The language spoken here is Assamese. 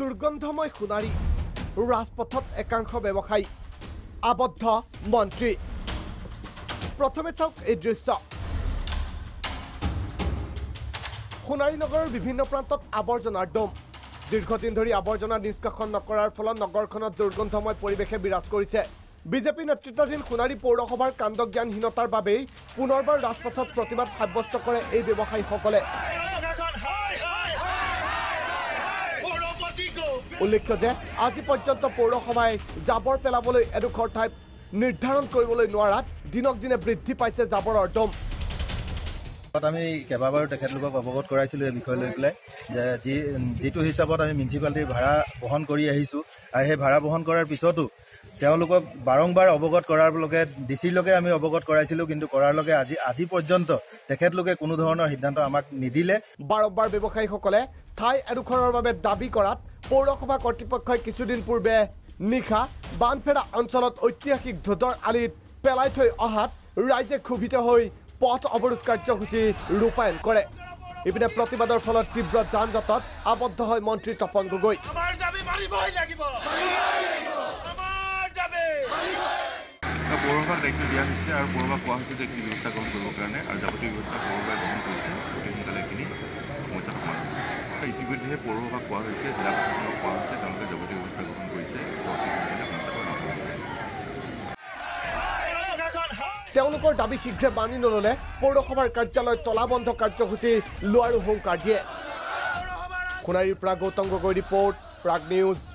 দুৰ্গন্ধময় সোণাৰী ৰাজপথত একাংশ ব্যৱসায়ী আবদ্ধ মন্ত্ৰী প্ৰথমে চাওক এই দৃশ্য সোণাৰী নগৰৰ বিভিন্ন প্ৰান্তত আৱৰ্জনাৰ দম দীৰ্ঘদিন ধৰি আৱৰ্জনা নিষ্কাশন নকৰাৰ ফলত নগৰখনত দুৰ্গন্ধময় পৰিৱেশে বিৰাজ কৰিছে বিজেপি নেতৃত্বাধীন সোণাৰী পৌৰসভাৰ কাণ্ডজ্ঞানহীনতাৰ বাবেই পুনৰবাৰ ৰাজপথত প্ৰতিবাদ সাব্যস্ত কৰে এই ব্যৱসায়ীসকলে উল্লেখ্য যে আজি পৰ্যন্ত পৌৰসভাই জাবৰ পেলাবলৈ এডোখৰ ঠাই নিৰ্ধাৰণ কৰিবলৈ নোৱাৰাত দিনক দিনে বৃদ্ধি পাইছে জাবৰৰ দম আমি কেইবাবাৰো তেখেতলোকক অৱগত কৰাইছিলোঁ এই বিষয় লৈ পেলাই যে যি যিটো হিচাপত আমি মিউনিচিপালিটিৰ ভাড়া বহন কৰি আহিছোঁ আৰু সেই ভাড়া বহন কৰাৰ পিছতো তেওঁলোকক বাৰম্বাৰ অৱগত কৰাৰ লগে ডিচিলৈকে আমি অৱগত কৰাইছিলোঁ কিন্তু কৰাৰ লগে আজি আজি পৰ্যন্ত তেখেতলোকে কোনো ধৰণৰ সিদ্ধান্ত আমাক নিদিলে বাৰম্বাৰ ব্যৱসায়ীসকলে ঠাই এডোখৰৰ বাবে দাবী কৰাত পৌৰসভা কৰ্তৃপক্ষই কিছুদিন পূৰ্বে নিশা বানফেৰা অঞ্চলত ঐতিহাসিক ধ্বজৰ আলিত পেলাই থৈ অহাত ৰাইজে ক্ষোভিত হয়ে পথ অৱৰোধ কাৰ্যসূচী ৰূপায়ণ কৰে ইপিনে প্ৰতিবাদৰ ফলত যান জঁটত আবদ্ধ হয় মন্ত্ৰী তপন গগৈ দায়িত্ব দিয়া হৈছে আৰু পৌৰসভা ব্যৱস্থা গ্ৰহণ কৰিব কাৰণে আৰু যাৱতীয় ব্যৱস্থা পৌৰসভাই গ্ৰহণ কৰিছে অতি যদিহে পৌৰসভাক কোৱা হৈছে জিলাসমূহক কোৱা হৈছে তেওঁলোকে যাৱতীয় ব্যৱস্থা গ্ৰহণ কৰিছে তেওঁলোকৰ দাবী শীঘ্ৰে মানি নল'লে পৌৰসভাৰ কাৰ্যালয় তলাবন্ধ কাৰ্যসূচী লোৱাৰো হুংকাৰ দিয়ে সোণাৰীৰ পৰা গৌতম গগৈ ৰিপৰ্ট প্ৰাগ নিউজ